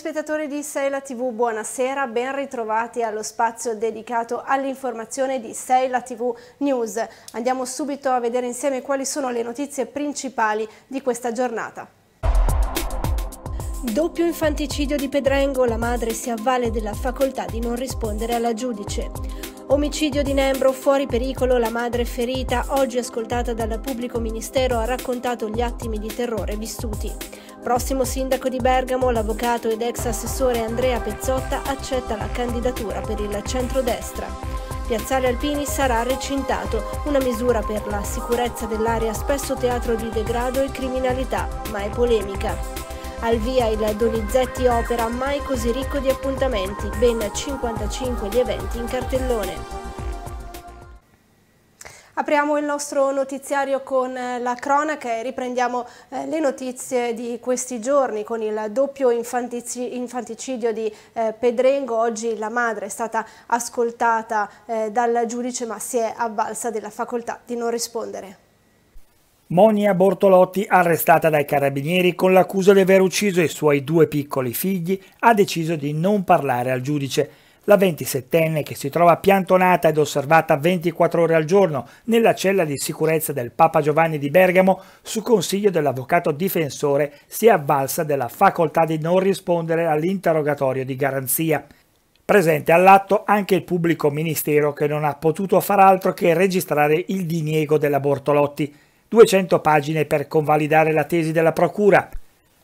Telespettatori di Seila TV, buonasera, ben ritrovati allo spazio dedicato all'informazione di Seila TV News. Andiamo subito a vedere insieme quali sono le notizie principali di questa giornata. Doppio infanticidio di Pedrengo, la madre si avvale della facoltà di non rispondere alla giudice. Omicidio di Nembro fuori pericolo, la madre ferita, oggi ascoltata dal pubblico ministero, ha raccontato gli attimi di terrore vissuti prossimo sindaco di Bergamo, l'avvocato ed ex assessore Andrea Pezzotta accetta la candidatura per il centrodestra. Piazzale Alpini sarà recintato, una misura per la sicurezza dell'area spesso teatro di degrado e criminalità, ma è polemica. Al via il Donizetti Opera mai così ricco di appuntamenti, ben 55 gli eventi in cartellone. Apriamo il nostro notiziario con eh, la cronaca e riprendiamo eh, le notizie di questi giorni con il doppio infanticidio di eh, Pedrengo. Oggi la madre è stata ascoltata eh, dal giudice ma si è avvalsa della facoltà di non rispondere. Monia Bortolotti, arrestata dai carabinieri con l'accusa di aver ucciso i suoi due piccoli figli, ha deciso di non parlare al giudice. La 27enne che si trova piantonata ed osservata 24 ore al giorno nella cella di sicurezza del Papa Giovanni di Bergamo su consiglio dell'avvocato difensore si è avvalsa della facoltà di non rispondere all'interrogatorio di garanzia. Presente all'atto anche il pubblico ministero che non ha potuto far altro che registrare il diniego della Bortolotti. 200 pagine per convalidare la tesi della procura,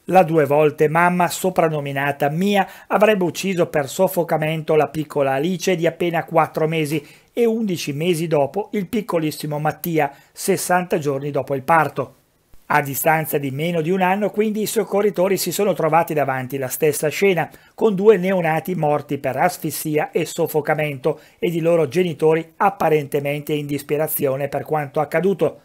la due volte mamma, soprannominata Mia, avrebbe ucciso per soffocamento la piccola Alice di appena 4 mesi e 11 mesi dopo il piccolissimo Mattia, 60 giorni dopo il parto. A distanza di meno di un anno, quindi, i soccorritori si sono trovati davanti la stessa scena, con due neonati morti per asfissia e soffocamento ed i loro genitori apparentemente in disperazione per quanto accaduto.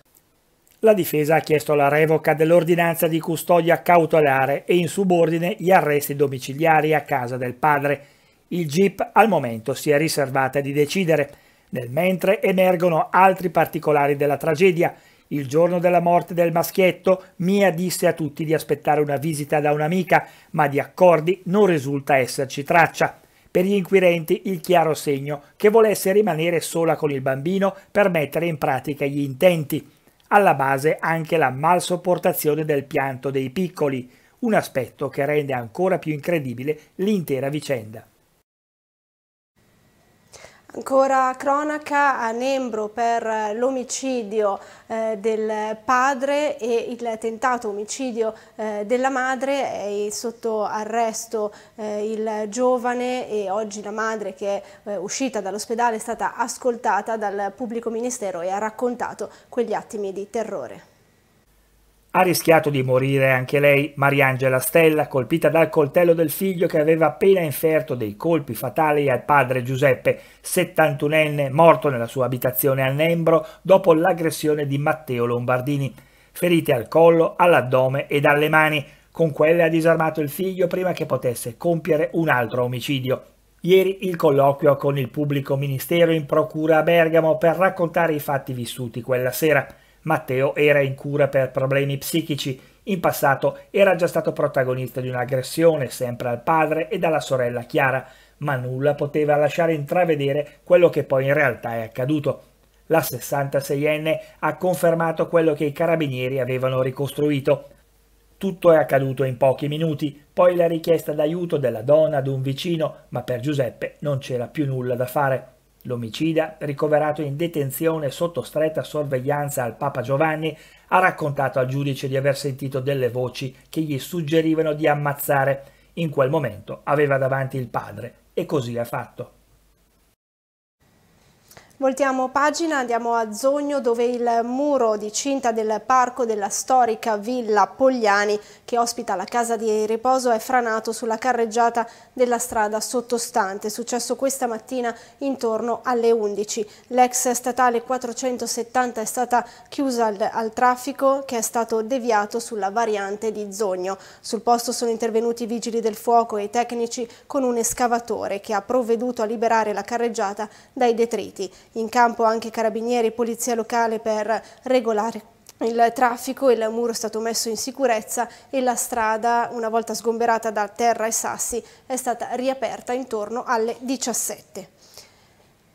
La difesa ha chiesto la revoca dell'ordinanza di custodia cautelare e in subordine gli arresti domiciliari a casa del padre. Il GIP al momento si è riservata di decidere. Nel mentre emergono altri particolari della tragedia. Il giorno della morte del maschietto, Mia disse a tutti di aspettare una visita da un'amica, ma di accordi non risulta esserci traccia. Per gli inquirenti il chiaro segno che volesse rimanere sola con il bambino per mettere in pratica gli intenti alla base anche la malsopportazione del pianto dei piccoli, un aspetto che rende ancora più incredibile l'intera vicenda. Ancora cronaca a Nembro per l'omicidio eh, del padre e il tentato omicidio eh, della madre, è sotto arresto eh, il giovane e oggi la madre che è eh, uscita dall'ospedale è stata ascoltata dal pubblico ministero e ha raccontato quegli attimi di terrore. Ha rischiato di morire anche lei, Mariangela Stella, colpita dal coltello del figlio che aveva appena inferto dei colpi fatali al padre Giuseppe, 71enne, morto nella sua abitazione a Nembro dopo l'aggressione di Matteo Lombardini. Ferite al collo, all'addome e alle mani. Con quelle ha disarmato il figlio prima che potesse compiere un altro omicidio. Ieri il colloquio con il pubblico ministero in procura a Bergamo per raccontare i fatti vissuti quella sera. Matteo era in cura per problemi psichici. In passato era già stato protagonista di un'aggressione sempre al padre e alla sorella Chiara, ma nulla poteva lasciare intravedere quello che poi in realtà è accaduto. La 66enne ha confermato quello che i carabinieri avevano ricostruito. Tutto è accaduto in pochi minuti, poi la richiesta d'aiuto della donna ad un vicino, ma per Giuseppe non c'era più nulla da fare. L'omicida, ricoverato in detenzione sotto stretta sorveglianza al Papa Giovanni, ha raccontato al giudice di aver sentito delle voci che gli suggerivano di ammazzare. In quel momento aveva davanti il padre e così ha fatto. Voltiamo pagina, andiamo a Zogno dove il muro di cinta del parco della storica Villa Pogliani che ospita la casa di riposo è franato sulla carreggiata della strada sottostante, successo questa mattina intorno alle 11. L'ex statale 470 è stata chiusa al, al traffico che è stato deviato sulla variante di Zogno. Sul posto sono intervenuti i vigili del fuoco e i tecnici con un escavatore che ha provveduto a liberare la carreggiata dai detriti. In campo anche carabinieri e polizia locale per regolare il traffico, il muro è stato messo in sicurezza e la strada, una volta sgomberata da terra e sassi, è stata riaperta intorno alle 17.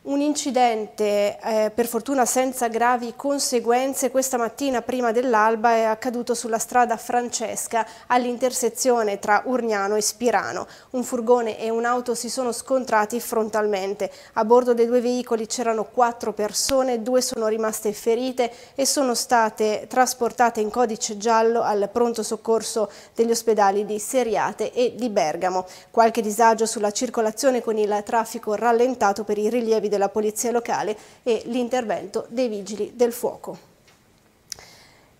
Un incidente, eh, per fortuna senza gravi conseguenze, questa mattina prima dell'alba è accaduto sulla strada Francesca all'intersezione tra Urgnano e Spirano. Un furgone e un'auto si sono scontrati frontalmente. A bordo dei due veicoli c'erano quattro persone, due sono rimaste ferite e sono state trasportate in codice giallo al pronto soccorso degli ospedali di Seriate e di Bergamo. Qualche disagio sulla circolazione con il traffico rallentato per i rilievi della polizia locale e l'intervento dei vigili del fuoco.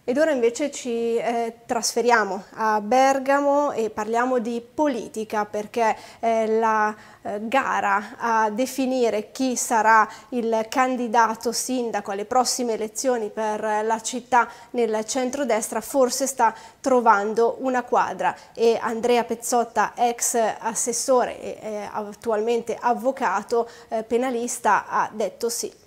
Ed ora invece ci eh, trasferiamo a Bergamo e parliamo di politica perché eh, la eh, gara a definire chi sarà il candidato sindaco alle prossime elezioni per la città nel centrodestra forse sta trovando una quadra e Andrea Pezzotta, ex assessore e eh, attualmente avvocato eh, penalista, ha detto sì.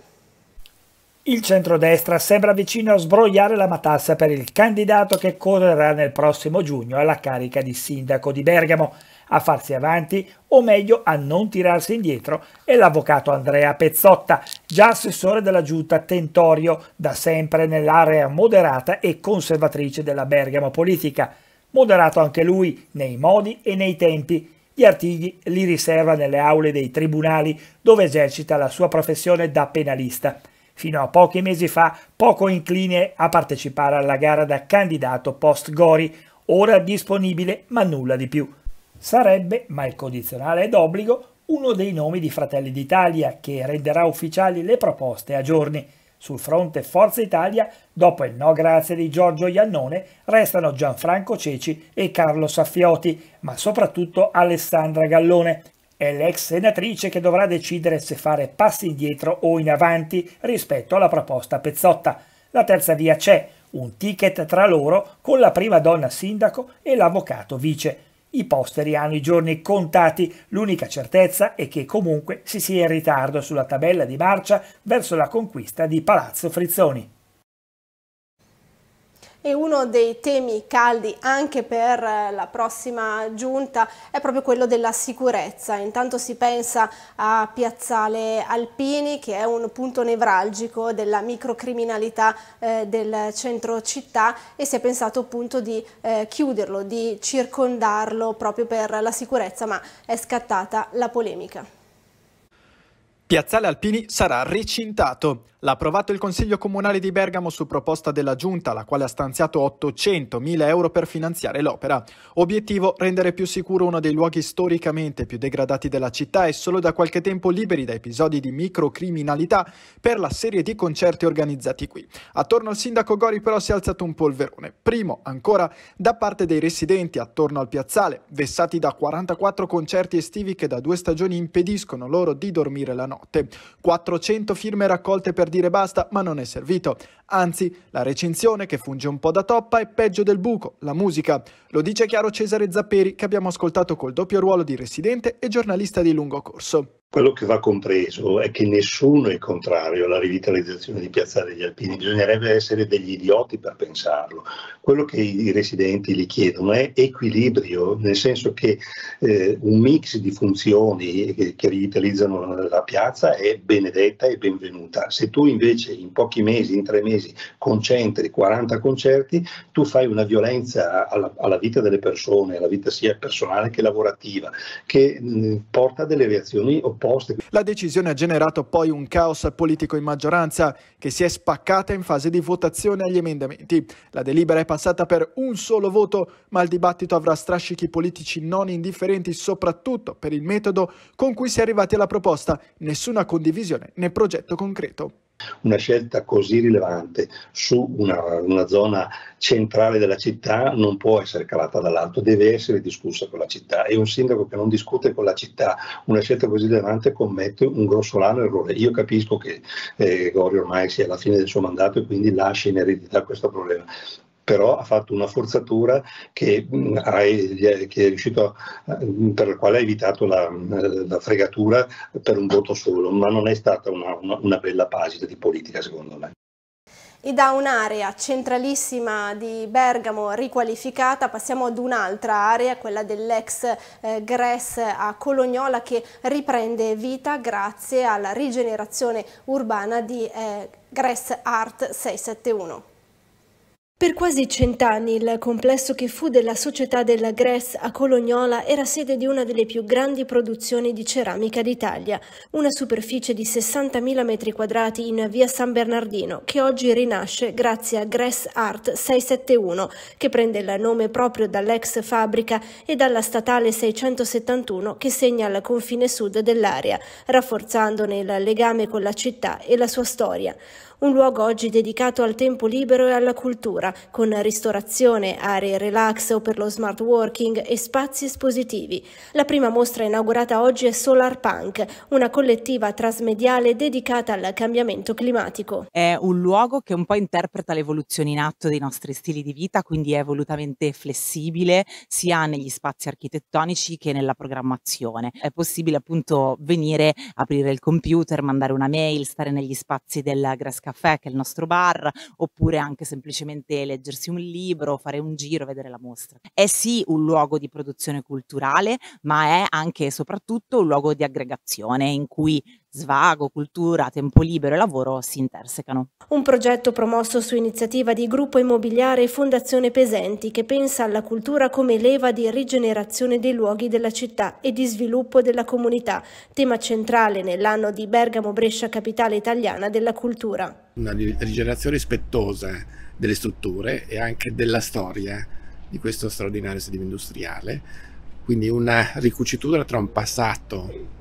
Il centrodestra sembra vicino a sbrogliare la matassa per il candidato che correrà nel prossimo giugno alla carica di sindaco di Bergamo. A farsi avanti, o meglio a non tirarsi indietro, è l'avvocato Andrea Pezzotta, già assessore della giunta Tentorio, da sempre nell'area moderata e conservatrice della Bergamo politica. Moderato anche lui nei modi e nei tempi, gli artigli li riserva nelle aule dei tribunali, dove esercita la sua professione da penalista fino a pochi mesi fa poco incline a partecipare alla gara da candidato post-Gori, ora disponibile ma nulla di più. Sarebbe, ma il condizionale è d'obbligo, uno dei nomi di Fratelli d'Italia che renderà ufficiali le proposte a giorni. Sul fronte Forza Italia, dopo il no grazie di Giorgio Iannone, restano Gianfranco Ceci e Carlo Saffioti, ma soprattutto Alessandra Gallone, è l'ex senatrice che dovrà decidere se fare passi indietro o in avanti rispetto alla proposta Pezzotta. La terza via c'è, un ticket tra loro con la prima donna sindaco e l'avvocato vice. I posteri hanno i giorni contati, l'unica certezza è che comunque si sia in ritardo sulla tabella di marcia verso la conquista di Palazzo Frizzoni e uno dei temi caldi anche per eh, la prossima giunta è proprio quello della sicurezza. Intanto si pensa a Piazzale Alpini che è un punto nevralgico della microcriminalità eh, del centro città e si è pensato appunto di eh, chiuderlo, di circondarlo proprio per la sicurezza, ma è scattata la polemica. Piazzale Alpini sarà recintato. L'ha approvato il Consiglio Comunale di Bergamo su proposta della Giunta, la quale ha stanziato 800.000 euro per finanziare l'opera. Obiettivo rendere più sicuro uno dei luoghi storicamente più degradati della città e solo da qualche tempo liberi da episodi di microcriminalità per la serie di concerti organizzati qui. Attorno al sindaco Gori però si è alzato un polverone, primo ancora da parte dei residenti attorno al piazzale, vessati da 44 concerti estivi che da due stagioni impediscono loro di dormire la notte. 400 firme raccolte per per dire basta, ma non è servito. Anzi, la recensione, che funge un po' da toppa, è peggio del buco, la musica. Lo dice chiaro Cesare Zapperi, che abbiamo ascoltato col doppio ruolo di residente e giornalista di lungo corso. Quello che va compreso è che nessuno è contrario alla rivitalizzazione di Piazzale degli Alpini, bisognerebbe essere degli idioti per pensarlo. Quello che i residenti gli chiedono è equilibrio, nel senso che eh, un mix di funzioni che, che rivitalizzano la piazza è benedetta e benvenuta. Se tu invece in pochi mesi, in tre mesi, concentri 40 concerti, tu fai una violenza alla, alla vita delle persone, alla vita sia personale che lavorativa, che mh, porta a delle reazioni opposte opposte. La decisione ha generato poi un caos politico in maggioranza che si è spaccata in fase di votazione agli emendamenti. La delibera è passata per un solo voto, ma il dibattito avrà strascichi politici non indifferenti soprattutto per il metodo con cui si è arrivati alla proposta, nessuna condivisione né progetto concreto una scelta così rilevante su una, una, zona centrale della città non può essere calata dall'alto, deve essere discussa con la città e un sindaco che non discute con la città una scelta così rilevante commette un grossolano errore. Io capisco che eh, Gori ormai sia alla fine del suo mandato e quindi lascia in eredità questo problema, però ha fatto una forzatura che, mm, che è riuscito a, eh, per la quale ha evitato la, eh, la, fregatura per un voto solo, ma non è stata una, una, una bella pagina di politica secondo me e da un'area centralissima di Bergamo riqualificata passiamo ad un'altra area, quella dell'ex eh, GRES a Colognola che riprende vita grazie alla rigenerazione urbana di eh, GRES Art 671. Per quasi cent'anni il complesso che fu della Società della Gress a Colognola era sede di una delle più grandi produzioni di ceramica d'Italia, una superficie di 60.000 m2 in via San Bernardino che oggi rinasce grazie a Gress Art 671 che prende il nome proprio dall'ex fabbrica e dalla statale 671 che segna il confine sud dell'area, rafforzandone il legame con la città e la sua storia. Un luogo oggi dedicato al tempo libero e alla cultura, con ristorazione, aree relax o per lo smart working e spazi espositivi. La prima mostra inaugurata oggi è Solar Punk, una collettiva trasmediale dedicata al cambiamento climatico. È un luogo che un po' interpreta l'evoluzione in atto dei nostri stili di vita, quindi è volutamente flessibile sia negli spazi architettonici che nella programmazione. È possibile appunto venire, aprire il computer, mandare una mail, stare negli spazi del grass caffè che è il nostro bar, oppure anche semplicemente leggersi un libro, fare un giro, vedere la mostra. È sì un luogo di produzione culturale, ma è anche e soprattutto un luogo di aggregazione in cui Svago, cultura, tempo libero e lavoro si intersecano. Un progetto promosso su iniziativa di Gruppo Immobiliare Fondazione Pesenti che pensa alla cultura come leva di rigenerazione dei luoghi della città e di sviluppo della comunità, tema centrale nell'anno di Bergamo Brescia Capitale Italiana della Cultura. Una rigenerazione rispettosa delle strutture e anche della storia di questo straordinario sedivo industriale, quindi una ricucitura tra un passato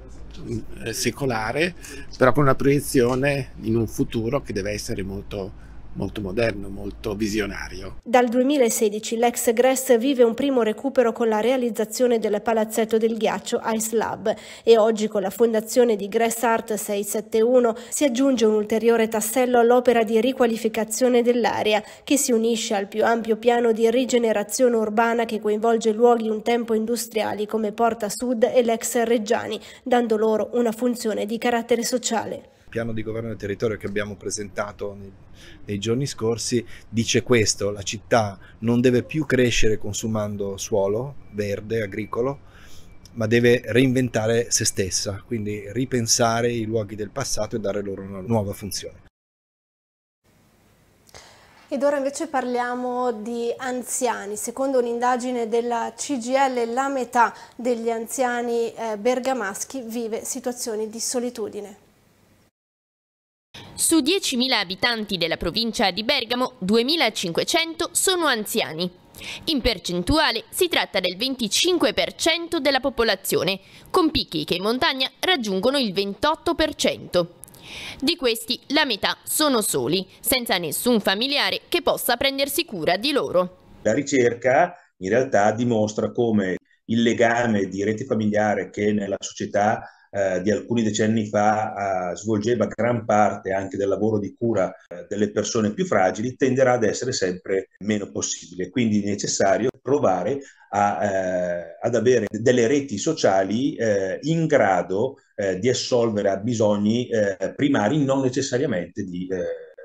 eh, secolare, però con una proiezione in un futuro che deve essere molto molto moderno, molto visionario. Dal 2016 l'ex Gress vive un primo recupero con la realizzazione del palazzetto del ghiaccio Ice Lab e oggi con la fondazione di Gress Art 671 si aggiunge un ulteriore tassello all'opera di riqualificazione dell'area che si unisce al più ampio piano di rigenerazione urbana che coinvolge luoghi un tempo industriali come Porta Sud e l'ex Reggiani, dando loro una funzione di carattere sociale piano di governo del territorio che abbiamo presentato nei, nei giorni scorsi dice questo, la città non deve più crescere consumando suolo verde, agricolo, ma deve reinventare se stessa, quindi ripensare i luoghi del passato e dare loro una nuova funzione. Ed ora invece parliamo di anziani. Secondo un'indagine della CGL la metà degli anziani eh, bergamaschi vive situazioni di solitudine. Su 10.000 abitanti della provincia di Bergamo, 2.500 sono anziani. In percentuale si tratta del 25% della popolazione, con picchi che in montagna raggiungono il 28%. Di questi la metà sono soli, senza nessun familiare che possa prendersi cura di loro. La ricerca in realtà dimostra come il legame di rete familiare che nella società eh, di alcuni decenni fa eh, svolgeva gran parte anche del lavoro di cura eh, delle persone più fragili, tenderà ad essere sempre meno possibile. Quindi è necessario provare a, eh, ad avere delle reti sociali eh, in grado eh, di assolvere a bisogni primari non necessariamente di,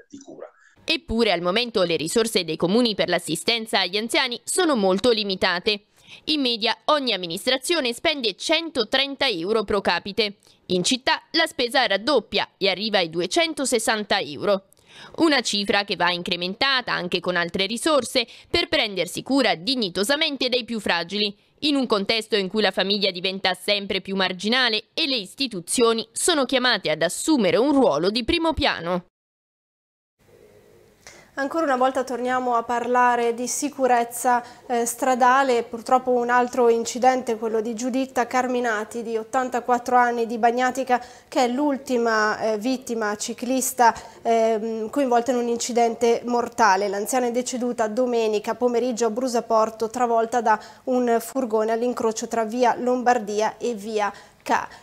di cura. Eppure al momento le risorse dei comuni per l'assistenza agli anziani sono molto limitate. In media ogni amministrazione spende 130 euro pro capite. In città la spesa raddoppia e arriva ai 260 euro. Una cifra che va incrementata anche con altre risorse per prendersi cura dignitosamente dei più fragili, in un contesto in cui la famiglia diventa sempre più marginale e le istituzioni sono chiamate ad assumere un ruolo di primo piano. Ancora una volta torniamo a parlare di sicurezza eh, stradale, purtroppo un altro incidente, quello di Giuditta Carminati di 84 anni di Bagnatica che è l'ultima eh, vittima ciclista eh, coinvolta in un incidente mortale. L'anziana è deceduta domenica pomeriggio a Brusaporto travolta da un furgone all'incrocio tra via Lombardia e via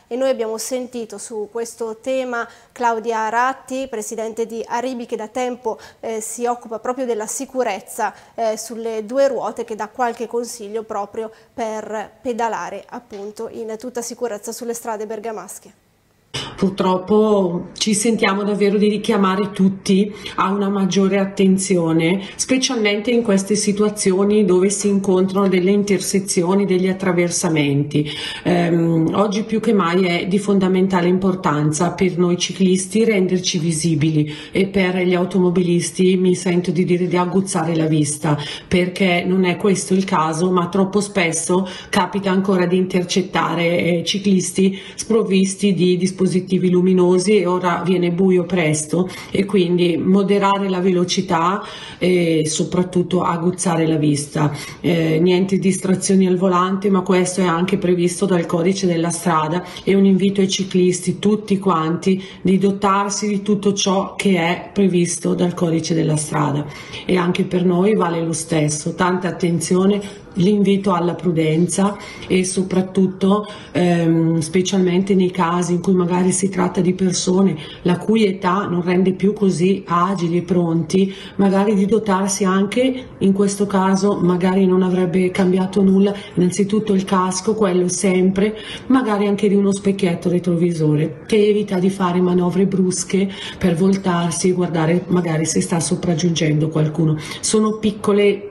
e noi abbiamo sentito su questo tema Claudia Ratti, presidente di Aribi che da tempo eh, si occupa proprio della sicurezza eh, sulle due ruote che dà qualche consiglio proprio per pedalare appunto in tutta sicurezza sulle strade bergamasche purtroppo ci sentiamo davvero di richiamare tutti a una maggiore attenzione, specialmente in queste situazioni dove si incontrano delle intersezioni, degli attraversamenti. Ehm, oggi più che mai è di fondamentale importanza per noi ciclisti renderci visibili e per gli automobilisti mi sento di dire di aguzzare la vista perché non è questo il caso, ma troppo spesso capita ancora di intercettare eh, ciclisti sprovvisti di dispositivi dispositivi luminosi e ora viene buio presto e quindi moderare la velocità e soprattutto aguzzare la vista. Eh, niente distrazioni al volante, ma questo è anche previsto dal codice della strada e un invito ai ciclisti tutti quanti di dotarsi di tutto ciò che è previsto dal codice della strada e anche per noi vale lo stesso, tanta attenzione l'invito alla prudenza e soprattutto ehm, specialmente nei casi in cui magari si tratta di persone la cui età non rende più così agili e pronti, magari di dotarsi anche in questo caso magari non avrebbe cambiato nulla, innanzitutto il casco, quello sempre, magari anche di uno specchietto retrovisore che evita di fare manovre brusche per voltarsi e guardare magari se sta sopraggiungendo qualcuno. Sono piccole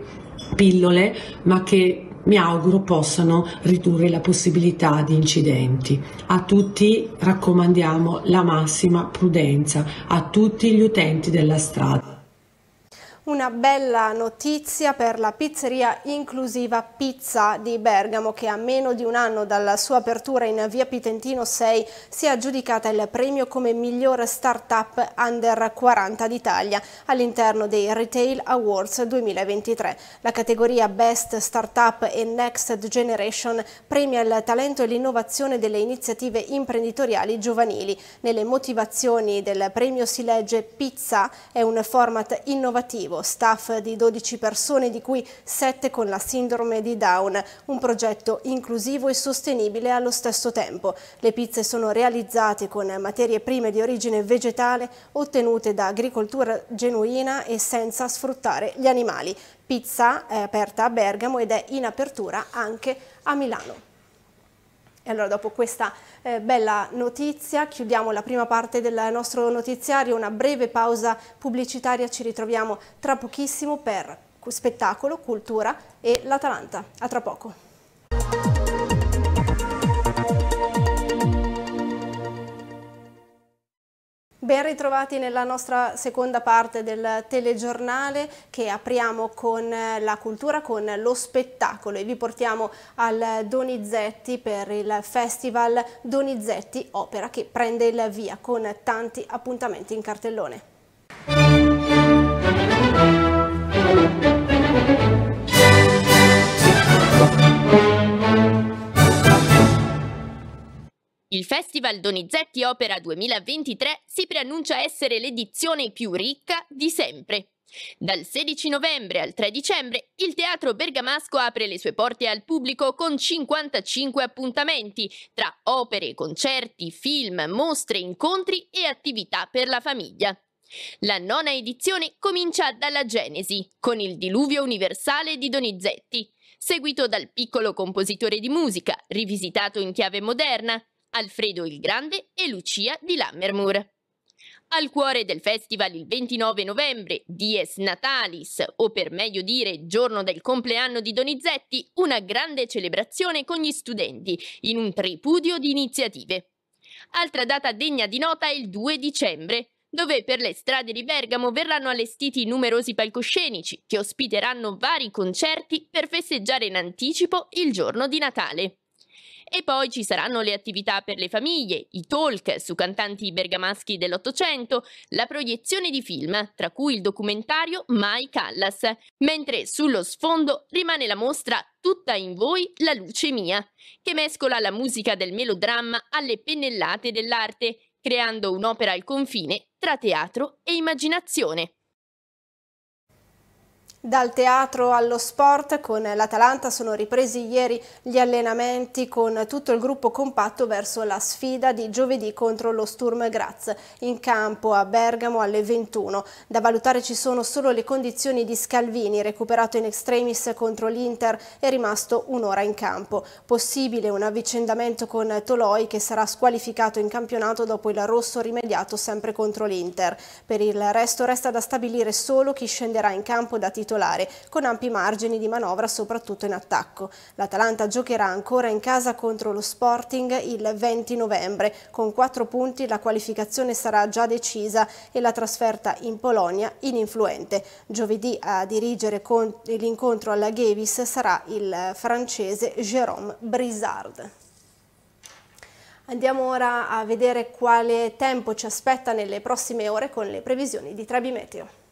pillole, ma che mi auguro possano ridurre la possibilità di incidenti. A tutti raccomandiamo la massima prudenza, a tutti gli utenti della strada una bella notizia per la pizzeria inclusiva Pizza di Bergamo che a meno di un anno dalla sua apertura in via Pitentino 6 si è aggiudicata il premio come miglior startup under 40 d'Italia all'interno dei Retail Awards 2023. La categoria Best Startup e Next Generation premia il talento e l'innovazione delle iniziative imprenditoriali giovanili. Nelle motivazioni del premio si legge Pizza è un format innovativo staff di 12 persone, di cui 7 con la sindrome di Down, un progetto inclusivo e sostenibile allo stesso tempo. Le pizze sono realizzate con materie prime di origine vegetale ottenute da agricoltura genuina e senza sfruttare gli animali. Pizza è eh, aperta a Bergamo ed è in apertura anche a Milano. E allora dopo questa eh, bella notizia chiudiamo la prima parte del nostro notiziario, una breve pausa pubblicitaria, ci ritroviamo tra pochissimo per spettacolo, cultura e l'Atalanta. A tra poco. Ben ritrovati nella nostra seconda parte del telegiornale che apriamo con eh, la cultura, con lo spettacolo e vi portiamo al Donizetti per il Festival Donizetti Opera che prende il via con tanti appuntamenti in cartellone. Il Festival Donizetti Opera 2023 si preannuncia essere l'edizione più ricca di sempre. Dal 16 novembre al 3 dicembre il Teatro Bergamasco apre le sue porte al pubblico con 55 appuntamenti tra opere, concerti, film, mostre, incontri e attività per la famiglia. La nona edizione comincia dalla Genesi, con il Diluvio Universale di Donizetti, seguito dal piccolo compositore di musica, rivisitato in chiave moderna, Alfredo il Grande e Lucia di Lammermoor. Al cuore del festival il 29 novembre, Dies Natalis, o per meglio dire giorno del compleanno di Donizetti, una grande celebrazione con gli studenti, in un tripudio di iniziative. Altra data degna di nota è il 2 dicembre, dove per le strade di Bergamo verranno allestiti numerosi palcoscenici che ospiteranno vari concerti per festeggiare in anticipo il giorno di Natale. E poi ci saranno le attività per le famiglie, i talk su cantanti bergamaschi dell'Ottocento, la proiezione di film, tra cui il documentario Mai Callas, mentre sullo sfondo rimane la mostra Tutta in voi la luce mia, che mescola la musica del melodramma alle pennellate dell'arte, creando un'opera al confine tra teatro e immaginazione. Dal teatro allo sport con l'Atalanta sono ripresi ieri gli allenamenti con tutto il gruppo compatto verso la sfida di giovedì contro lo Sturm Graz in campo a Bergamo alle 21. Da valutare ci sono solo le condizioni di Scalvini recuperato in extremis contro l'Inter e rimasto un'ora in campo. Possibile un avvicendamento con Toloi che sarà squalificato in campionato dopo il rosso rimediato sempre contro l'Inter. Per il resto resta da stabilire solo chi scenderà in campo da titolare capitolare, con ampi margini di manovra soprattutto in attacco. L'Atalanta giocherà ancora in casa contro lo Sporting il 20 novembre. Con quattro punti la qualificazione sarà già decisa e la trasferta in Polonia ininfluente. Giovedì a dirigere l'incontro alla Gavis sarà il francese Jérôme Brizard. Andiamo ora a vedere quale tempo ci aspetta nelle prossime ore con le previsioni di Trebimeteo.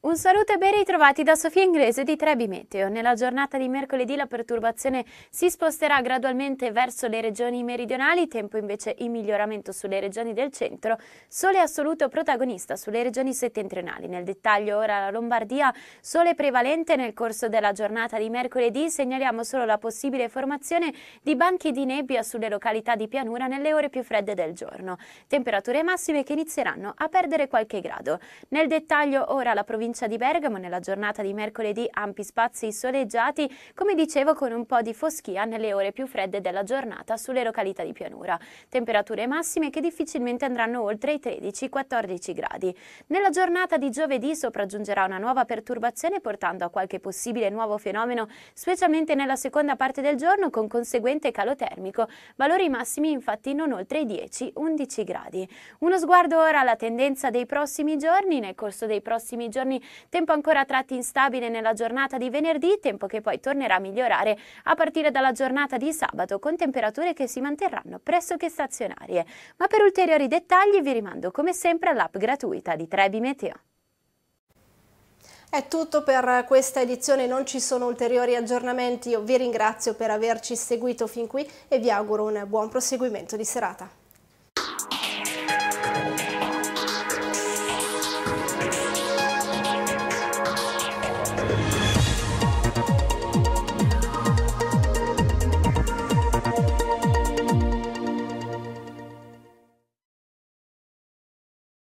Un saluto e ben ritrovati da Sofia Inglese di Trebi Meteo. Nella giornata di mercoledì la perturbazione si sposterà gradualmente verso le regioni meridionali, tempo invece in miglioramento sulle regioni del centro, sole assoluto protagonista sulle regioni settentrionali. Nel dettaglio ora la Lombardia, sole prevalente nel corso della giornata di mercoledì, segnaliamo solo la possibile formazione di banchi di nebbia sulle località di pianura nelle ore più fredde del giorno, temperature massime che inizieranno a perdere qualche grado. Nel dettaglio ora la provincia provincia di Bergamo nella giornata di mercoledì ampi spazi soleggiati, come dicevo con un po' di foschia nelle ore più fredde della giornata sulle località di pianura. Temperature massime che difficilmente andranno oltre i 13-14 gradi. Nella giornata di giovedì sopraggiungerà una nuova perturbazione portando a qualche possibile nuovo fenomeno, specialmente nella seconda parte del giorno con conseguente calo termico, valori massimi infatti non oltre i 10-11 gradi. Uno sguardo ora alla tendenza dei prossimi giorni, nel corso dei prossimi giorni tempo ancora a tratti instabile nella giornata di venerdì, tempo che poi tornerà a migliorare a partire dalla giornata di sabato con temperature che si manterranno pressoché stazionarie. Ma per ulteriori dettagli vi rimando come sempre all'app gratuita di Trebi Meteo. È tutto per questa edizione, non ci sono ulteriori aggiornamenti, io vi ringrazio per averci seguito fin qui e vi auguro un buon proseguimento di serata.